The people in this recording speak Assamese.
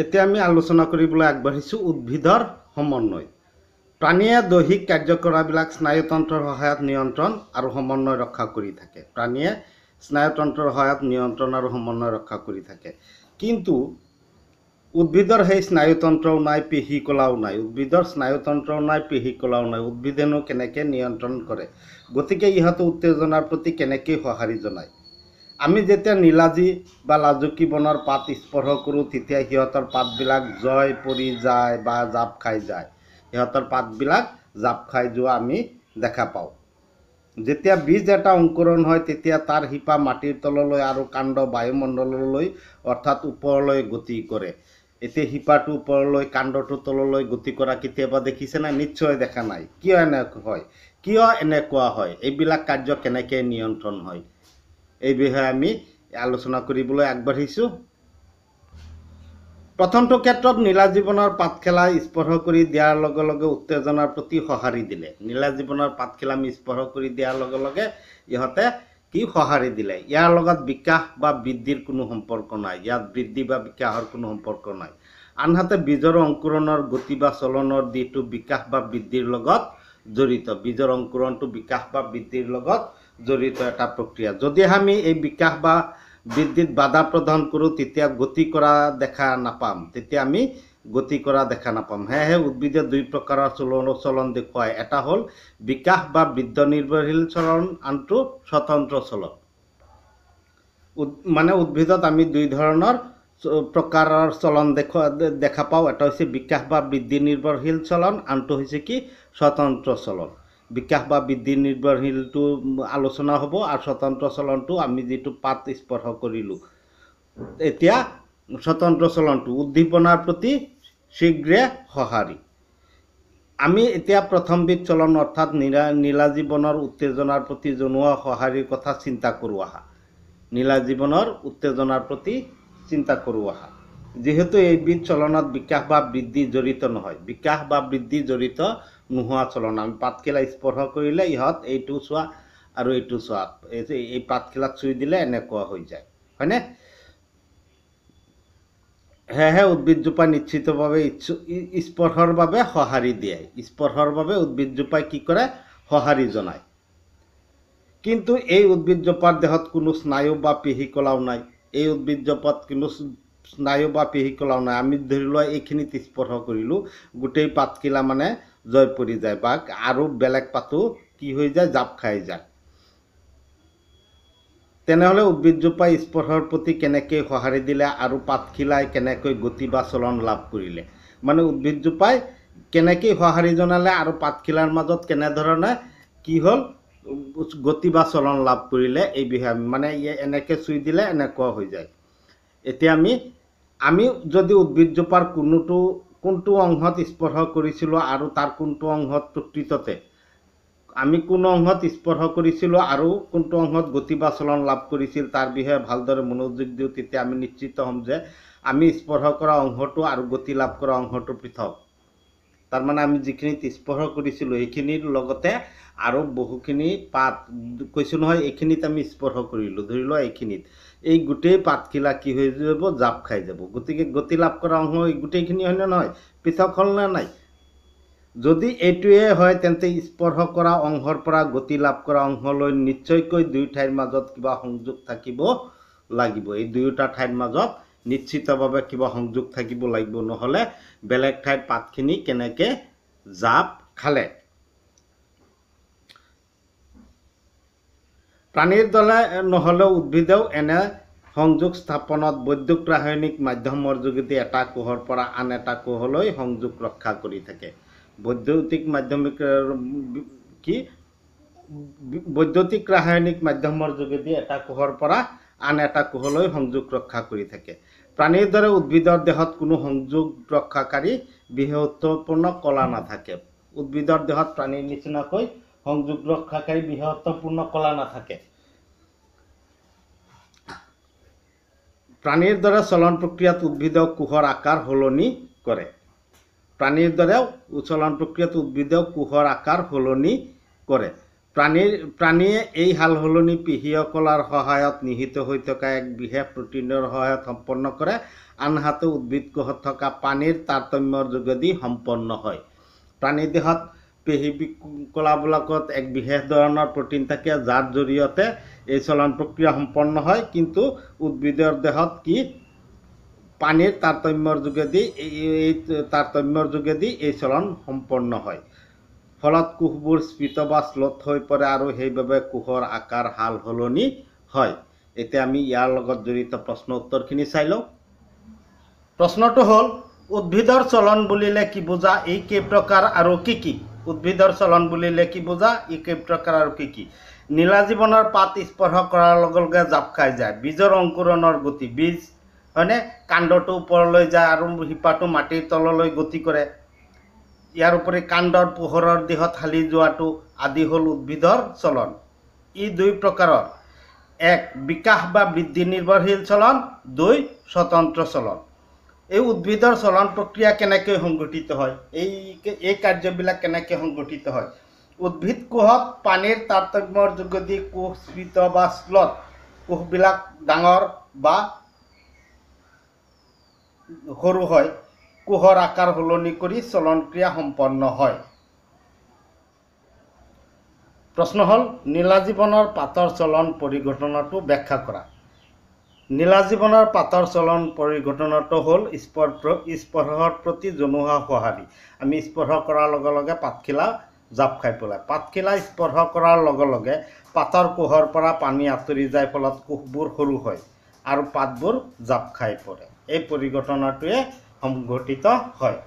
এতিয়া আমি আলোচনা কৰিবলৈ আগবাঢ়িছোঁ উদ্ভিদৰ সমন্বয় প্ৰাণীয়ে দৈহিক কাৰ্যকলাপবিলাক স্নায়ুতন্ত্ৰৰ সহায়ত নিয়ন্ত্ৰণ আৰু সমন্বয় ৰক্ষা কৰি থাকে প্ৰাণীয়ে স্নায়ুতন্ত্ৰৰ সহায়ত নিয়ন্ত্ৰণ আৰু সমন্বয় ৰক্ষা কৰি থাকে কিন্তু উদ্ভিদৰ সেই স্নায়ুতন্ত্ৰও নাই পেশী কলাও নাই উদ্ভিদৰ স্নায়ুতন্ত্ৰও নাই পেশী কলাও নাই উদ্ভিদেনো কেনেকৈ নিয়ন্ত্ৰণ কৰে গতিকে ইহঁতে উত্তেজনাৰ প্ৰতি কেনেকৈ সঁহাৰি জনায় আমি যেতিয়া নীলাজী বা লাজুকি বনৰ পাত স্পৰ্শ কৰোঁ তেতিয়া সিহঁতৰ পাতবিলাক জয় পৰি যায় বা জাপ খাই যায় সিহঁতৰ পাতবিলাক জাপ খাই যোৱা আমি দেখা পাওঁ যেতিয়া বীজ এটা অংকুৰণ হয় তেতিয়া তাৰ শিপা মাটিৰ তললৈ আৰু কাণ্ড বায়ুমণ্ডললৈ অৰ্থাৎ ওপৰলৈ গতি কৰে এতিয়া শিপাটো ওপৰলৈ কাণ্ডটো তললৈ গতি কৰা কেতিয়াবা দেখিছে নাই নিশ্চয় দেখা নাই কিয় এনে হয় কিয় এনেকুৱা হয় এইবিলাক কাৰ্য কেনেকৈ নিয়ন্ত্ৰণ হয় এই বিষয়ে আমি আলোচনা কৰিবলৈ আগবাঢ়িছোঁ প্ৰথমটো ক্ষেত্ৰত নীলা জীৱনৰ পাতখেলা স্পৰ্শ কৰি দিয়াৰ লগে লগে উত্তেজনাৰ প্ৰতি সঁহাৰি দিলে নীলা জীৱনৰ পাতখেলা আমি স্পৰ্শ কৰি দিয়াৰ লগে লগে ইহঁতে কি সঁহাৰি দিলে ইয়াৰ লগত বিকাশ বা বৃদ্ধিৰ কোনো সম্পৰ্ক নাই ইয়াত বৃদ্ধি বা বিকাশৰ কোনো সম্পৰ্ক নাই আনহাতে বীজৰ অংকুৰণৰ গতি বা চলনৰ দিশটো বিকাশ বা বৃদ্ধিৰ লগত জড়িত বীজৰ অংকুৰণটো বিকাশ বা বৃদ্ধিৰ লগত জড়িত এটা প্ৰক্ৰিয়া যদিহে আমি এই বিকাশ বা বৃদ্ধিত বাধা প্ৰদান কৰোঁ তেতিয়া গতি কৰা দেখা নাপাম তেতিয়া আমি গতি কৰা দেখা নাপাম সেয়েহে উদ্ভিদে দুই প্ৰকাৰৰ চলন চলন দেখুৱায় এটা হ'ল বিকাশ বা বৃদ্ধ নিৰ্ভৰশীল চলন আনটো স্বতন্ত্ৰ চলন উদ মানে উদ্ভিদত আমি দুই ধৰণৰ প্ৰকাৰৰ চলন দেখুৱা দেখা পাওঁ এটা হৈছে বিকাশ বা বৃদ্ধি নিৰ্ভৰশীল চলন আনটো হৈছে কি স্বতন্ত্ৰ চলন বিকাশ বা বৃদ্ধি নিৰ্ভৰশীলটো আলোচনা হ'ব আৰু স্বতন্ত্ৰ চলনটো আমি যিটো পাত স্পৰ্শ কৰিলোঁ এতিয়া স্বতন্ত্ৰ চলনটো উদ্দীপনাৰ প্ৰতি শীঘ্ৰে সঁহাৰি আমি এতিয়া প্ৰথমবিধ চলন অৰ্থাৎ নীলা নীলা জীৱনৰ উত্তেজনাৰ প্ৰতি জনোৱা সঁহাৰিৰ কথা চিন্তা কৰোঁ আহা নীলা জীৱনৰ উত্তেজনাৰ প্ৰতি চিন্তা কৰোঁ আহা যিহেতু এইবিধ চলনত বিকাশ বা বৃদ্ধি জড়িত নহয় বিকাশ বা বৃদ্ধি জড়িত নোহোৱা চলন আমি পাতখিলা স্পৰ্শ কৰিলে ইহঁত এইটো চোৱা আৰু এইটো চোৱা এই পাতখিলাত চুই দিলে এনেকুৱা হৈ যায় হয়নে সেয়েহে উদ্ভিদজোপাই নিশ্চিতভাৱে ইচ্ছু স্পৰ্শৰ বাবে সঁহাৰি দিয়ে স্পৰ্শৰ বাবে উদ্ভিদজোপাই কি কৰে সঁহাৰি জনায় কিন্তু এই উদ্ভিদজোপাৰ দেহত কোনো স্নায়ু বা পিহি কলাও নাই এই উদ্ভিদজোপাত কোনো স্নায়ু বা কলাও নাই আমি ধৰি লোৱা এইখিনিত স্পৰ্শ কৰিলোঁ গোটেই পাতকিলা মানে জয় পৰি যায় বা আৰু বেলেগ পাতো কি হৈ যায় জাপ খাই যায় তেনেহ'লে উদ্ভিদজোপাই স্পৰ্শৰ প্ৰতি কেনেকৈ সঁহাৰি দিলে আৰু পাতখিলাই কেনেকৈ গতি বা চলন লাভ কৰিলে মানে উদ্ভিদজোপাই কেনেকৈ সঁহাৰি জনালে আৰু পাতখিলাৰ মাজত কেনেধৰণে কি হ'ল গতি বা চলন লাভ কৰিলে এই বিষয়ে মানে এনেকৈ চুই দিলে এনেকুৱা হৈ যায় এতিয়া আমি আমি যদি উদ্ভিদজোপাৰ কোনোটো কোনটো অংশত স্পৰ্শ কৰিছিলোঁ আৰু তাৰ কোনটো অংশত প্ৰকৃততে আমি কোন অংশত স্পৰ্শ কৰিছিলোঁ আৰু কোনটো অংশত গতি বা চলন লাভ কৰিছিল তাৰ বিষয়ে ভালদৰে মনোযোগ দিওঁ তেতিয়া আমি নিশ্চিত হ'ম যে আমি স্পৰ্শ কৰা অংশটো আৰু গতি লাভ কৰা অংশটো পৃথক তাৰমানে আমি যিখিনি স্পৰ্শ কৰিছিলোঁ সেইখিনিৰ লগতে আৰু বহুখিনি পাত কৈছোঁ নহয় এইখিনিত আমি স্পৰ্শ কৰিলোঁ ধৰি লোৱা এইখিনিত এই গোটেই পাতখিলা কি হৈ যাব জাপ খাই যাব গতিকে গতি লাভ কৰা অংশ এই গোটেইখিনি হয়নে নহয় পৃথক হ'ল নে নাই যদি এইটোৱে হয় তেন্তে স্পৰ্শ কৰা অংশৰ পৰা গতি লাভ কৰা অংশলৈ নিশ্চয়কৈ দুয়ো ঠাইৰ মাজত কিবা সংযোগ থাকিব লাগিব এই দুয়োটা ঠাইৰ মাজত নিশ্চিতভাৱে কিবা সংযোগ থাকিব লাগিব নহ'লে বেলেগ ঠাইত পাতখিনি কেনেকৈ জাপ খালে প্ৰাণীৰ দলে নহ'লেও উদ্ভিদেও এনে সংযোগ স্থাপনত বৈদ্যুত ৰাসায়নিক মাধ্যমৰ যোগেদি এটা কোহৰ পৰা আন এটা কোহলৈ সংযোগ ৰক্ষা কৰি থাকে বৈদ্যুতিক মাধ্যমিক কি বৈদ্যুতিক ৰাসায়নিক মাধ্যমৰ যোগেদি এটা কোহৰ পৰা আন এটা কোহলৈ সংযোগ ৰক্ষা কৰি থাকে প্ৰাণীৰ দৰে উদ্ভিদৰ দেহত কোনো সংযোগ ৰক্ষাকাৰী বৃহত্বপূৰ্ণ কলা নাথাকে উদ্ভিদৰ দেহত প্ৰাণীৰ নিচিনাকৈ সংযোগ ৰক্ষাকাৰী বৃহত্বপূৰ্ণ কলা নাথাকে প্ৰাণীৰ দৰে চলন প্ৰক্ৰিয়াত উদ্ভিদৰ কোষৰ আকাৰ সলনি কৰে প্ৰাণীৰ দৰে চলন প্ৰক্ৰিয়াত উদ্ভিদৰ কোষৰ আকাৰ সলনি কৰে প্ৰাণীৰ প্ৰাণীয়ে এই সাল সলনি পিহিয় সহায়ত নিহিত হৈ থকা এক বিশেষ প্ৰটিনৰ সহায়ত সম্পন্ন কৰে আনহাতে উদ্ভিদ কোষত থকা পানীৰ তাৰতম্যৰ যোগেদি সম্পন্ন হয় প্ৰাণী দেহত পেহী কলাবিলাকত এক বিশেষ ধৰণৰ প্ৰটিন থাকে যাৰ জৰিয়তে এই চলন প্ৰক্ৰিয়া সম্পন্ন হয় কিন্তু উদ্ভিদৰ দেহত কি পানীৰ তাৰতম্যৰ যোগেদি এই তাৰতম্যৰ যোগেদি এই চলন সম্পন্ন হয় ফলত কোষবোৰ স্পীত বা শ্লথ হৈ পৰে আৰু সেইবাবে কোষৰ আকাৰ সাল সলনি হয় এতিয়া আমি ইয়াৰ লগত জড়িত প্ৰশ্ন উত্তৰখিনি চাই লওঁ প্ৰশ্নটো হ'ল উদ্ভিদৰ চলন বুলিলে কি বুজা এই কেই প্ৰকাৰ আৰু কি কি উদ্ভিদৰ চলন বুলিলে কি বুজা এই কেই প্ৰকাৰ আৰু কি কি নীলা জীৱনৰ পাত স্পৰ্শ কৰাৰ লগে লগে জাপ খাই যায় বীজৰ অংকুৰণৰ গতি বীজ হয়নে কাণ্ডটো ওপৰলৈ যায় আৰু শিপাটো মাটিৰ তললৈ গতি কৰে ইয়াৰ উপৰি কাণ্ডৰ পোহৰৰ দেহত হালি যোৱাটো আদি হ'ল উদ্ভিদৰ চলন ই দুই প্ৰকাৰৰ এক বিকাশ বা বৃদ্ধি নিৰ্ভৰশীল চলন দুই স্বতন্ত্ৰ চলন এই উদ্ভিদৰ চলন প্ৰক্ৰিয়া কেনেকৈ সংঘটিত হয় এই এই কাৰ্যবিলাক কেনেকৈ সংঘটিত হয় উদ্ভিদ কোষত পানীৰ তাৰতম্যৰ যোগেদি কোষস্ফৃত বা স্লট কোষবিলাক ডাঙৰ বা সৰু হয় কোহৰ আকাৰ সলনি কৰি চলন ক্ৰিয়া সম্পন্ন হয় প্ৰশ্ন হ'ল নীলা জীৱনৰ পাতৰ চলন পৰিঘটনাটো ব্যাখ্যা কৰা নীলা জীৱনৰ পাতৰ চলন পৰিঘটনাটো হ'ল স্পৰ্শৰ প্ৰতি জনোৱা সঁহাৰি আমি স্পৰ্শ কৰাৰ লগে লগে পাতখিলা জাপ খাই পেলায় পাতখিলা স্পৰ্শ কৰাৰ লগে লগে পাতৰ কোহৰ পৰা পানী আঁতৰি যায় ফলত কোষবোৰ সৰু হয় আৰু পাতবোৰ জাপ খাই পৰে এই পৰিঘটনাটোৱে সংগঠিত হয়